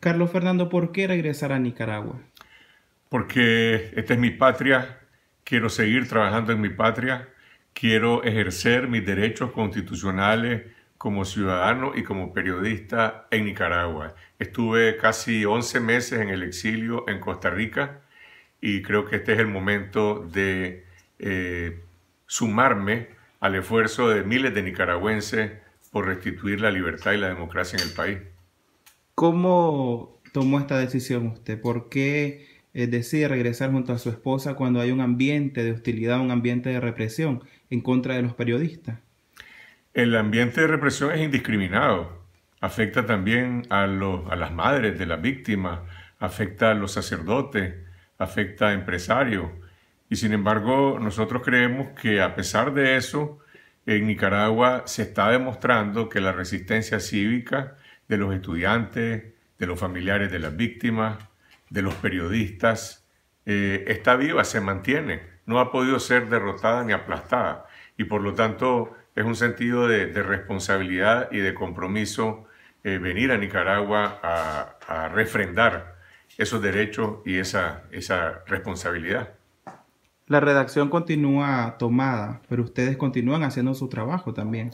Carlos Fernando, ¿por qué regresar a Nicaragua? Porque esta es mi patria, quiero seguir trabajando en mi patria, quiero ejercer mis derechos constitucionales como ciudadano y como periodista en Nicaragua. Estuve casi 11 meses en el exilio en Costa Rica y creo que este es el momento de eh, sumarme al esfuerzo de miles de nicaragüenses por restituir la libertad y la democracia en el país. ¿Cómo tomó esta decisión usted? ¿Por qué eh, decide regresar junto a su esposa cuando hay un ambiente de hostilidad, un ambiente de represión en contra de los periodistas? El ambiente de represión es indiscriminado. Afecta también a, las madres de las víctimas, afecta a los sacerdotes, afecta a empresarios. Y sin embargo, nosotros creemos que a pesar de eso, en Nicaragua se está demostrando que la resistencia cívica de los estudiantes, de los familiares de las víctimas, de los periodistas, eh, está viva, se mantiene, no ha podido ser derrotada ni aplastada. Y por lo tanto es un sentido de, responsabilidad y de compromiso eh, venir a Nicaragua a, refrendar esos derechos y esa, esa responsabilidad. La redacción continúa tomada, pero ustedes continúan haciendo su trabajo también.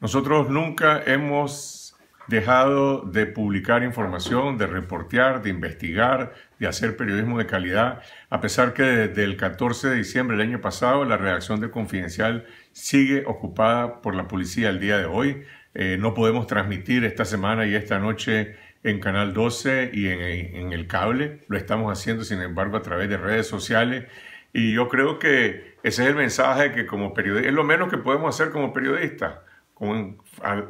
Nosotros nunca hemos dejado de publicar información, de reportear, de investigar, de hacer periodismo de calidad, a pesar que desde el 14 de diciembre del año pasado la redacción de Confidencial sigue ocupada por la policía al día de hoy. Eh, no podemos transmitir esta semana y esta noche en Canal 12 y en, el cable. Lo estamos haciendo, sin embargo, a través de redes sociales. Y yo creo que ese es el mensaje que como periodista... es lo menos que podemos hacer como periodistas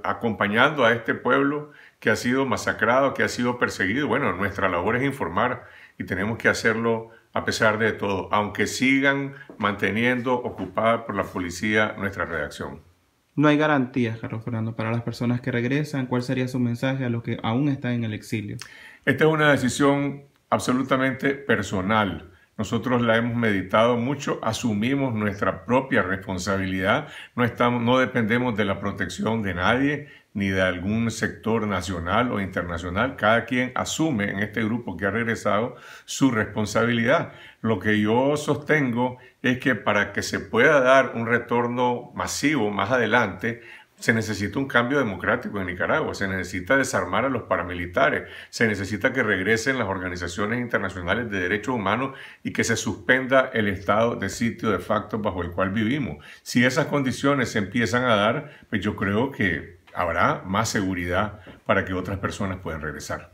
acompañando a este pueblo que ha sido masacrado, que ha sido perseguido. Bueno, nuestra labor es informar y tenemos que hacerlo a pesar de todo, aunque sigan manteniendo ocupada por la policía nuestra redacción. No hay garantías, Carlos Fernando, para las personas que regresan. ¿Cuál sería su mensaje a los que aún están en el exilio? Esta es una decisión absolutamente personal nosotros la hemos meditado mucho, asumimos nuestra propia responsabilidad, no, estamos, no dependemos de la protección de nadie ni de algún sector nacional o internacional. Cada quien asume en este grupo que ha regresado su responsabilidad. Lo que yo sostengo es que para que se pueda dar un retorno masivo más adelante, se necesita un cambio democrático en Nicaragua, se necesita desarmar a los paramilitares, se necesita que regresen las organizaciones internacionales de derechos humanos y que se suspenda el estado de sitio de facto bajo el cual vivimos. Si esas condiciones se empiezan a dar, pues yo creo que habrá más seguridad para que otras personas puedan regresar.